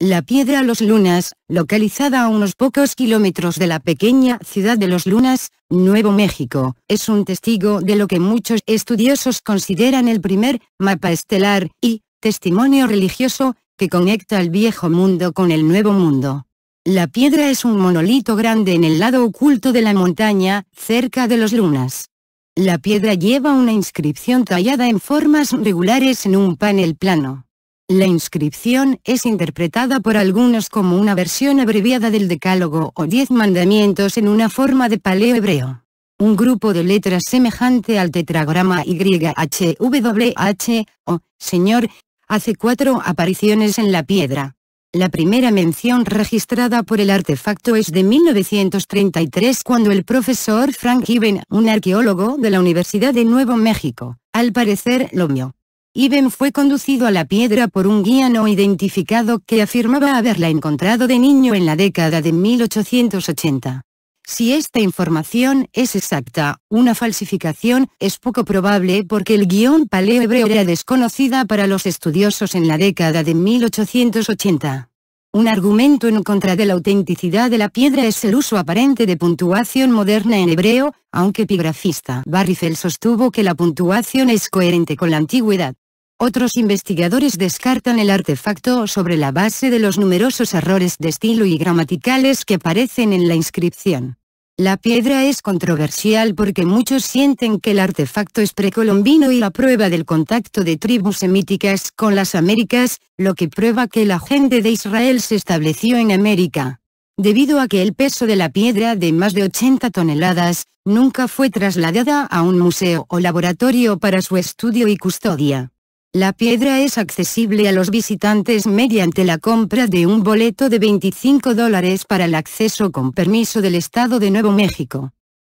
La piedra Los Lunas, localizada a unos pocos kilómetros de la pequeña ciudad de Los Lunas, Nuevo México, es un testigo de lo que muchos estudiosos consideran el primer mapa estelar y testimonio religioso que conecta el viejo mundo con el nuevo mundo. La piedra es un monolito grande en el lado oculto de la montaña, cerca de Los Lunas. La piedra lleva una inscripción tallada en formas regulares en un panel plano. La inscripción es interpretada por algunos como una versión abreviada del Decálogo o Diez Mandamientos en una forma de paleo hebreo. Un grupo de letras semejante al tetragrama YHWH, o, Señor, hace cuatro apariciones en la piedra. La primera mención registrada por el artefacto es de 1933 cuando el profesor Frank given un arqueólogo de la Universidad de Nuevo México, al parecer lo vio. Iben fue conducido a la piedra por un guía no identificado que afirmaba haberla encontrado de niño en la década de 1880. Si esta información es exacta, una falsificación es poco probable porque el guión paleohebreo era desconocida para los estudiosos en la década de 1880. Un argumento en contra de la autenticidad de la piedra es el uso aparente de puntuación moderna en hebreo, aunque epigrafista Barrifel sostuvo que la puntuación es coherente con la antigüedad. Otros investigadores descartan el artefacto sobre la base de los numerosos errores de estilo y gramaticales que aparecen en la inscripción. La piedra es controversial porque muchos sienten que el artefacto es precolombino y la prueba del contacto de tribus semíticas con las Américas, lo que prueba que la gente de Israel se estableció en América. Debido a que el peso de la piedra de más de 80 toneladas, nunca fue trasladada a un museo o laboratorio para su estudio y custodia. La piedra es accesible a los visitantes mediante la compra de un boleto de 25 dólares para el acceso con permiso del Estado de Nuevo México.